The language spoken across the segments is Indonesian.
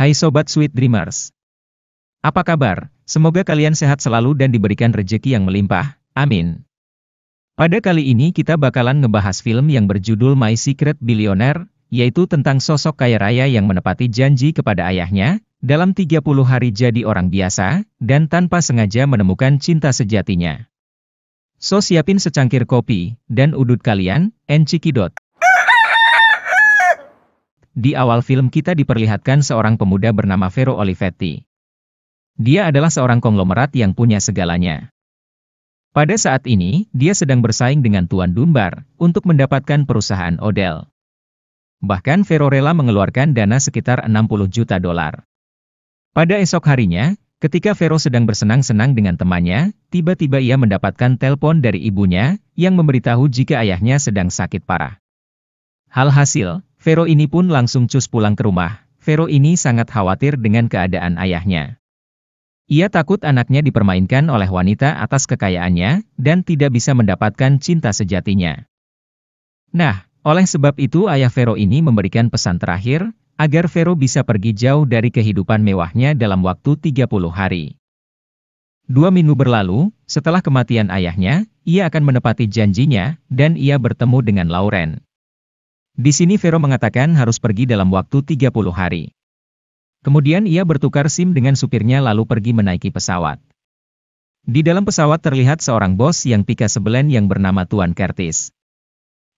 Hai Sobat Sweet Dreamers. Apa kabar? Semoga kalian sehat selalu dan diberikan rejeki yang melimpah. Amin. Pada kali ini kita bakalan ngebahas film yang berjudul My Secret Billionaire, yaitu tentang sosok kaya raya yang menepati janji kepada ayahnya, dalam 30 hari jadi orang biasa, dan tanpa sengaja menemukan cinta sejatinya. So siapin secangkir kopi, dan udut kalian, encikidot di awal film kita diperlihatkan seorang pemuda bernama Vero Olivetti. Dia adalah seorang konglomerat yang punya segalanya. Pada saat ini, dia sedang bersaing dengan Tuan Dunbar untuk mendapatkan perusahaan Odell. Bahkan Vero rela mengeluarkan dana sekitar 60 juta dolar. Pada esok harinya, ketika Vero sedang bersenang-senang dengan temannya, tiba-tiba ia mendapatkan telepon dari ibunya yang memberitahu jika ayahnya sedang sakit parah. Hal hasil, Vero ini pun langsung cus pulang ke rumah. Vero ini sangat khawatir dengan keadaan ayahnya. Ia takut anaknya dipermainkan oleh wanita atas kekayaannya dan tidak bisa mendapatkan cinta sejatinya. Nah, oleh sebab itu ayah Vero ini memberikan pesan terakhir agar Vero bisa pergi jauh dari kehidupan mewahnya dalam waktu 30 hari. Dua minggu berlalu, setelah kematian ayahnya, ia akan menepati janjinya, dan ia bertemu dengan Lauren. Di sini Vero mengatakan harus pergi dalam waktu 30 hari. Kemudian ia bertukar SIM dengan supirnya lalu pergi menaiki pesawat. Di dalam pesawat terlihat seorang bos yang pika sebelen yang bernama Tuan Curtis.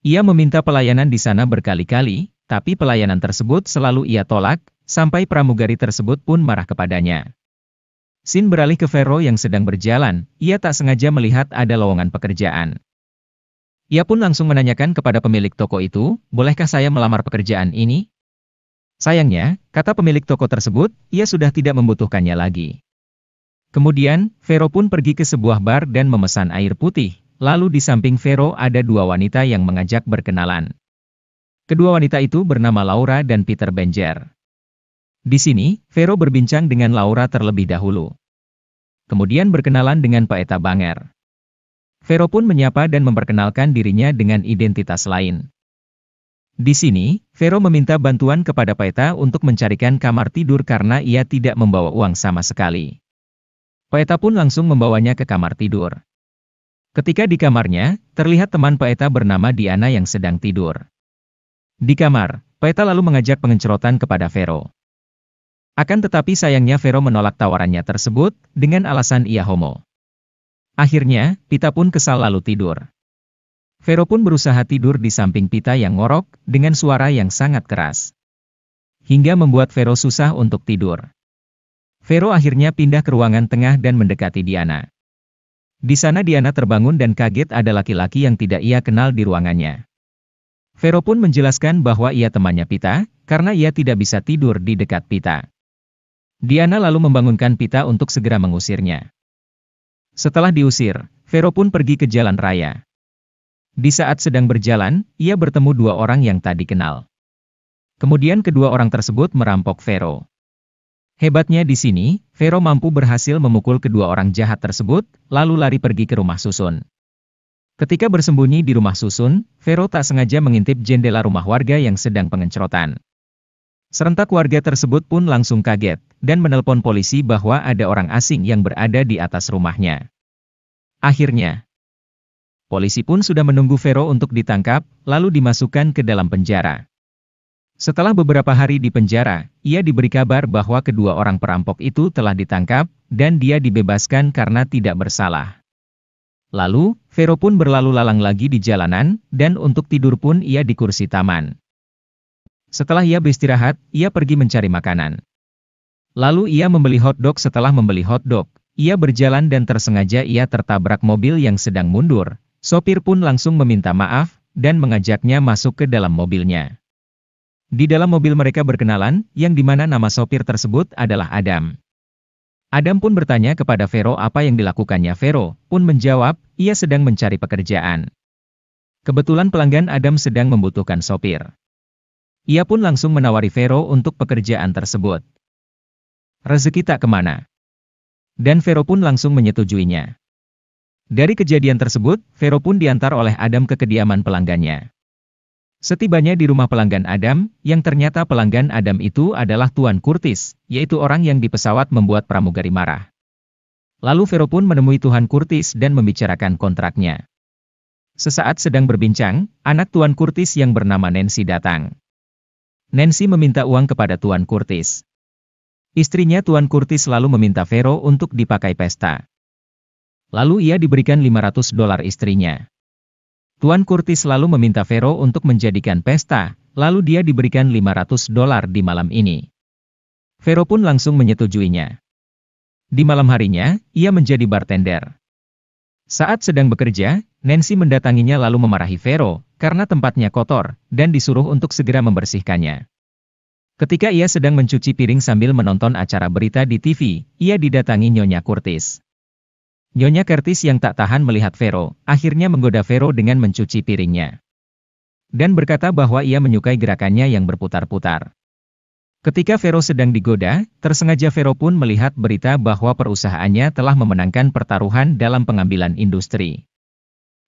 Ia meminta pelayanan di sana berkali-kali, tapi pelayanan tersebut selalu ia tolak, sampai pramugari tersebut pun marah kepadanya. Sin beralih ke Vero yang sedang berjalan, ia tak sengaja melihat ada lowongan pekerjaan. Ia pun langsung menanyakan kepada pemilik toko itu, bolehkah saya melamar pekerjaan ini? Sayangnya, kata pemilik toko tersebut, ia sudah tidak membutuhkannya lagi. Kemudian, Vero pun pergi ke sebuah bar dan memesan air putih, lalu di samping Vero ada dua wanita yang mengajak berkenalan. Kedua wanita itu bernama Laura dan Peter Benjer. Di sini, Vero berbincang dengan Laura terlebih dahulu. Kemudian berkenalan dengan Paeta Banger. Vero pun menyapa dan memperkenalkan dirinya dengan identitas lain. Di sini, Vero meminta bantuan kepada Paeta untuk mencarikan kamar tidur karena ia tidak membawa uang sama sekali. Paeta pun langsung membawanya ke kamar tidur. Ketika di kamarnya, terlihat teman Paeta bernama Diana yang sedang tidur. Di kamar, Paeta lalu mengajak pengencerotan kepada Vero. Akan tetapi sayangnya Vero menolak tawarannya tersebut, dengan alasan ia homo. Akhirnya, Pita pun kesal lalu tidur. Vero pun berusaha tidur di samping Pita yang ngorok, dengan suara yang sangat keras. Hingga membuat Vero susah untuk tidur. Vero akhirnya pindah ke ruangan tengah dan mendekati Diana. Di sana Diana terbangun dan kaget ada laki-laki yang tidak ia kenal di ruangannya. Vero pun menjelaskan bahwa ia temannya Pita, karena ia tidak bisa tidur di dekat Pita. Diana lalu membangunkan Pita untuk segera mengusirnya. Setelah diusir, Vero pun pergi ke jalan raya. Di saat sedang berjalan, ia bertemu dua orang yang tadi kenal. Kemudian kedua orang tersebut merampok Vero. Hebatnya di sini, Vero mampu berhasil memukul kedua orang jahat tersebut, lalu lari pergi ke rumah susun. Ketika bersembunyi di rumah susun, Vero tak sengaja mengintip jendela rumah warga yang sedang pengencrotan. Serentak warga tersebut pun langsung kaget, dan menelpon polisi bahwa ada orang asing yang berada di atas rumahnya. Akhirnya, polisi pun sudah menunggu Vero untuk ditangkap, lalu dimasukkan ke dalam penjara. Setelah beberapa hari di penjara, ia diberi kabar bahwa kedua orang perampok itu telah ditangkap, dan dia dibebaskan karena tidak bersalah. Lalu, Vero pun berlalu lalang lagi di jalanan, dan untuk tidur pun ia di kursi taman. Setelah ia beristirahat, ia pergi mencari makanan. Lalu ia membeli hotdog setelah membeli hotdog. Ia berjalan dan tersengaja ia tertabrak mobil yang sedang mundur. Sopir pun langsung meminta maaf, dan mengajaknya masuk ke dalam mobilnya. Di dalam mobil mereka berkenalan, yang di mana nama sopir tersebut adalah Adam. Adam pun bertanya kepada Vero apa yang dilakukannya Vero, pun menjawab, ia sedang mencari pekerjaan. Kebetulan pelanggan Adam sedang membutuhkan sopir. Ia pun langsung menawari Vero untuk pekerjaan tersebut. Rezeki tak kemana. Dan Vero pun langsung menyetujuinya. Dari kejadian tersebut, Vero pun diantar oleh Adam ke kediaman pelanggannya. Setibanya di rumah pelanggan Adam, yang ternyata pelanggan Adam itu adalah Tuan Curtis, yaitu orang yang di pesawat membuat pramugari marah. Lalu Vero pun menemui Tuan Curtis dan membicarakan kontraknya. Sesaat sedang berbincang, anak Tuan Curtis yang bernama Nancy datang. Nancy meminta uang kepada Tuan Curtis. Istrinya Tuan Curtis selalu meminta Vero untuk dipakai pesta. Lalu ia diberikan 500 dolar istrinya. Tuan Curtis selalu meminta Vero untuk menjadikan pesta, lalu dia diberikan 500 dolar di malam ini. Vero pun langsung menyetujuinya. Di malam harinya, ia menjadi bartender. Saat sedang bekerja, Nancy mendatanginya lalu memarahi Vero, karena tempatnya kotor, dan disuruh untuk segera membersihkannya. Ketika ia sedang mencuci piring sambil menonton acara berita di TV, ia didatangi Nyonya Curtis. Nyonya Curtis yang tak tahan melihat Vero, akhirnya menggoda Vero dengan mencuci piringnya. Dan berkata bahwa ia menyukai gerakannya yang berputar-putar. Ketika Vero sedang digoda, tersengaja Vero pun melihat berita bahwa perusahaannya telah memenangkan pertaruhan dalam pengambilan industri.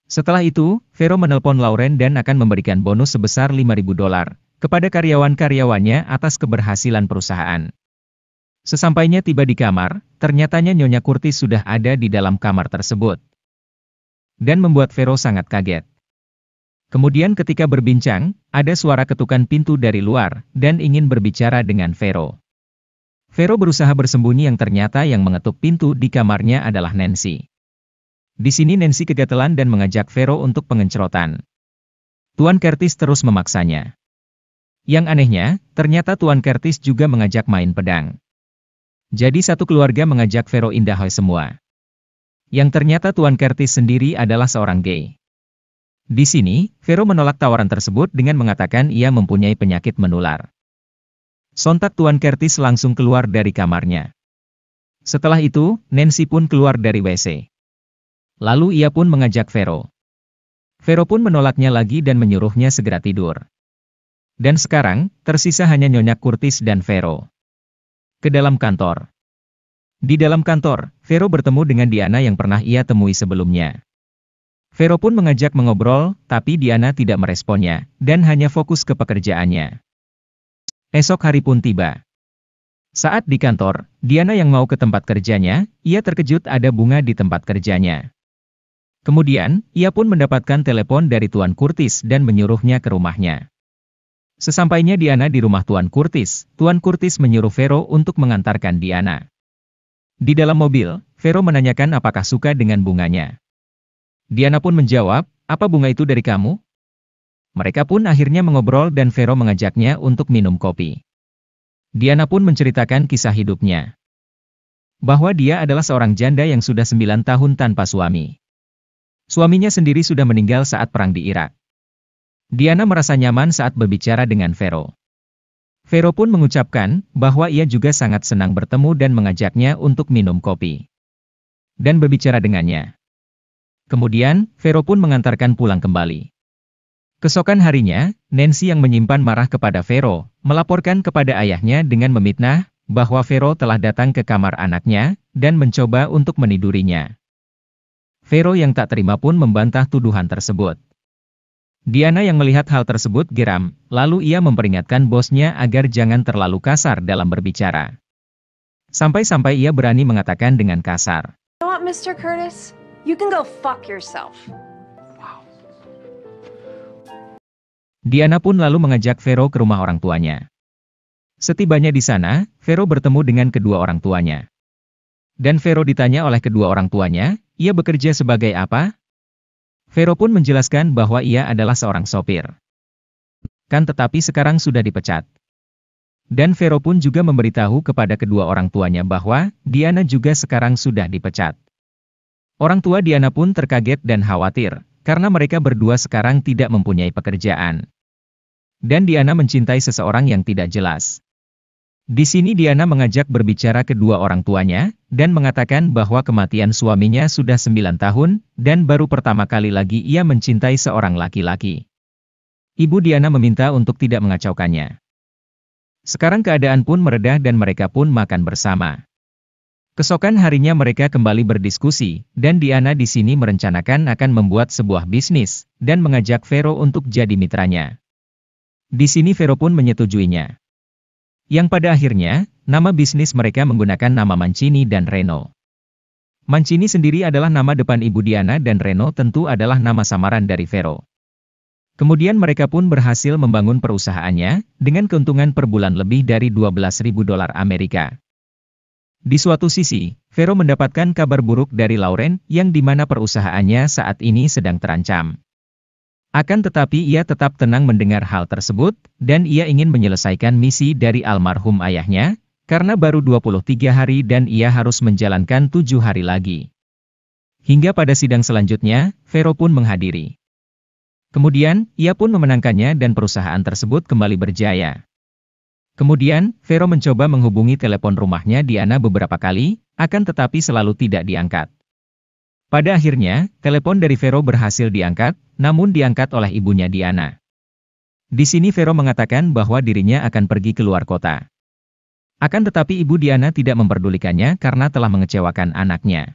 Setelah itu, Vero menelpon Lauren dan akan memberikan bonus sebesar 5.000 dolar kepada karyawan-karyawannya atas keberhasilan perusahaan. Sesampainya tiba di kamar, ternyatanya Nyonya Curtis sudah ada di dalam kamar tersebut. Dan membuat Vero sangat kaget. Kemudian ketika berbincang, ada suara ketukan pintu dari luar, dan ingin berbicara dengan Vero. Vero berusaha bersembunyi yang ternyata yang mengetuk pintu di kamarnya adalah Nancy. Di sini Nancy kegatelan dan mengajak Vero untuk pengencerotan. Tuan Curtis terus memaksanya. Yang anehnya, ternyata Tuan Curtis juga mengajak main pedang. Jadi satu keluarga mengajak Vero Indahoy semua. Yang ternyata Tuan Curtis sendiri adalah seorang gay. Di sini, Vero menolak tawaran tersebut dengan mengatakan ia mempunyai penyakit menular. Sontak Tuan Curtis langsung keluar dari kamarnya. Setelah itu, Nancy pun keluar dari WC. Lalu ia pun mengajak Vero. Vero pun menolaknya lagi dan menyuruhnya segera tidur. Dan sekarang, tersisa hanya Nyonya Kurtis dan Vero. Ke dalam kantor. Di dalam kantor, Vero bertemu dengan Diana yang pernah ia temui sebelumnya. Vero pun mengajak mengobrol, tapi Diana tidak meresponnya, dan hanya fokus ke pekerjaannya. Esok hari pun tiba. Saat di kantor, Diana yang mau ke tempat kerjanya, ia terkejut ada bunga di tempat kerjanya. Kemudian, ia pun mendapatkan telepon dari Tuan Curtis dan menyuruhnya ke rumahnya. Sesampainya Diana di rumah Tuan Curtis, Tuan Curtis menyuruh Vero untuk mengantarkan Diana. Di dalam mobil, Vero menanyakan apakah suka dengan bunganya. Diana pun menjawab, apa bunga itu dari kamu? Mereka pun akhirnya mengobrol dan Vero mengajaknya untuk minum kopi. Diana pun menceritakan kisah hidupnya. Bahwa dia adalah seorang janda yang sudah 9 tahun tanpa suami. Suaminya sendiri sudah meninggal saat perang di Irak. Diana merasa nyaman saat berbicara dengan Vero. Vero pun mengucapkan bahwa ia juga sangat senang bertemu dan mengajaknya untuk minum kopi. Dan berbicara dengannya. Kemudian, Vero pun mengantarkan pulang kembali. Kesokan harinya, Nancy yang menyimpan marah kepada Vero, melaporkan kepada ayahnya dengan memitnah bahwa Vero telah datang ke kamar anaknya dan mencoba untuk menidurinya. Vero yang tak terima pun membantah tuduhan tersebut. Diana yang melihat hal tersebut geram, lalu ia memperingatkan bosnya agar jangan terlalu kasar dalam berbicara. Sampai-sampai ia berani mengatakan dengan kasar. Diana pun lalu mengajak Vero ke rumah orang tuanya. Setibanya di sana, Vero bertemu dengan kedua orang tuanya. Dan Vero ditanya oleh kedua orang tuanya, ia bekerja sebagai apa? Vero pun menjelaskan bahwa ia adalah seorang sopir. Kan tetapi sekarang sudah dipecat. Dan Vero pun juga memberitahu kepada kedua orang tuanya bahwa Diana juga sekarang sudah dipecat. Orang tua Diana pun terkaget dan khawatir, karena mereka berdua sekarang tidak mempunyai pekerjaan. Dan Diana mencintai seseorang yang tidak jelas. Di sini Diana mengajak berbicara kedua orang tuanya, dan mengatakan bahwa kematian suaminya sudah 9 tahun, dan baru pertama kali lagi ia mencintai seorang laki-laki. Ibu Diana meminta untuk tidak mengacaukannya. Sekarang keadaan pun meredah dan mereka pun makan bersama. Kesokan harinya mereka kembali berdiskusi, dan Diana di sini merencanakan akan membuat sebuah bisnis, dan mengajak Vero untuk jadi mitranya. Di sini Vero pun menyetujuinya. Yang pada akhirnya, nama bisnis mereka menggunakan nama Mancini dan Reno. Mancini sendiri adalah nama depan Ibu Diana dan Reno tentu adalah nama samaran dari Vero. Kemudian mereka pun berhasil membangun perusahaannya, dengan keuntungan per bulan lebih dari 12.000 dolar Amerika. Di suatu sisi, Vero mendapatkan kabar buruk dari Lauren, yang dimana perusahaannya saat ini sedang terancam. Akan tetapi ia tetap tenang mendengar hal tersebut, dan ia ingin menyelesaikan misi dari almarhum ayahnya, karena baru 23 hari dan ia harus menjalankan tujuh hari lagi. Hingga pada sidang selanjutnya, Vero pun menghadiri. Kemudian, ia pun memenangkannya dan perusahaan tersebut kembali berjaya. Kemudian, Vero mencoba menghubungi telepon rumahnya Diana beberapa kali, akan tetapi selalu tidak diangkat. Pada akhirnya, telepon dari Vero berhasil diangkat, namun diangkat oleh ibunya Diana. Di sini Vero mengatakan bahwa dirinya akan pergi ke luar kota. Akan tetapi ibu Diana tidak memperdulikannya karena telah mengecewakan anaknya.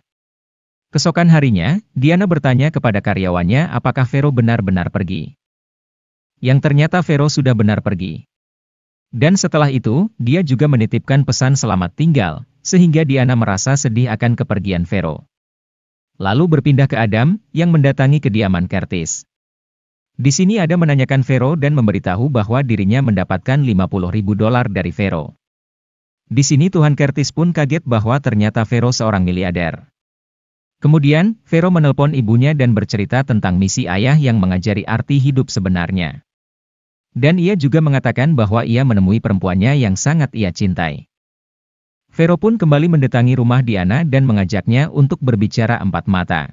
Kesokan harinya, Diana bertanya kepada karyawannya apakah Vero benar-benar pergi. Yang ternyata Vero sudah benar pergi. Dan setelah itu, dia juga menitipkan pesan selamat tinggal, sehingga Diana merasa sedih akan kepergian Vero lalu berpindah ke Adam, yang mendatangi kediaman Kertis. Di sini ada menanyakan Vero dan memberitahu bahwa dirinya mendapatkan 50 ribu dolar dari Vero. Di sini Tuhan Kertis pun kaget bahwa ternyata Vero seorang miliarder. Kemudian, Vero menelpon ibunya dan bercerita tentang misi ayah yang mengajari arti hidup sebenarnya. Dan ia juga mengatakan bahwa ia menemui perempuannya yang sangat ia cintai. Vero pun kembali mendatangi rumah Diana dan mengajaknya untuk berbicara empat mata.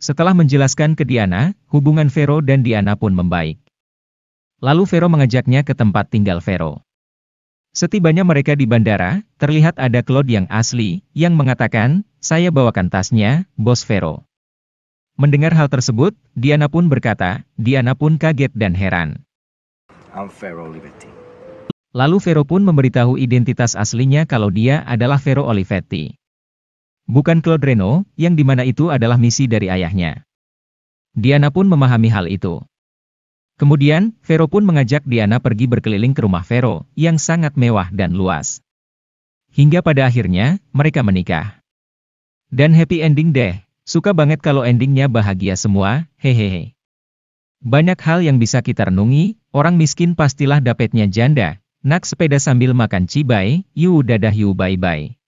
Setelah menjelaskan ke Diana, hubungan Vero dan Diana pun membaik. Lalu Vero mengajaknya ke tempat tinggal Vero. Setibanya mereka di bandara, terlihat ada Claude yang asli, yang mengatakan, saya bawakan tasnya, bos Vero. Mendengar hal tersebut, Diana pun berkata, Diana pun kaget dan heran. I'm Vero Liberty. Lalu Vero pun memberitahu identitas aslinya kalau dia adalah Vero Olivetti. Bukan Claude Reno, yang dimana itu adalah misi dari ayahnya. Diana pun memahami hal itu. Kemudian, Vero pun mengajak Diana pergi berkeliling ke rumah Vero, yang sangat mewah dan luas. Hingga pada akhirnya, mereka menikah. Dan happy ending deh, suka banget kalau endingnya bahagia semua, hehehe. Banyak hal yang bisa kita renungi, orang miskin pastilah dapetnya janda, Nak sepeda sambil makan cibai, yu dadah yu bye bye.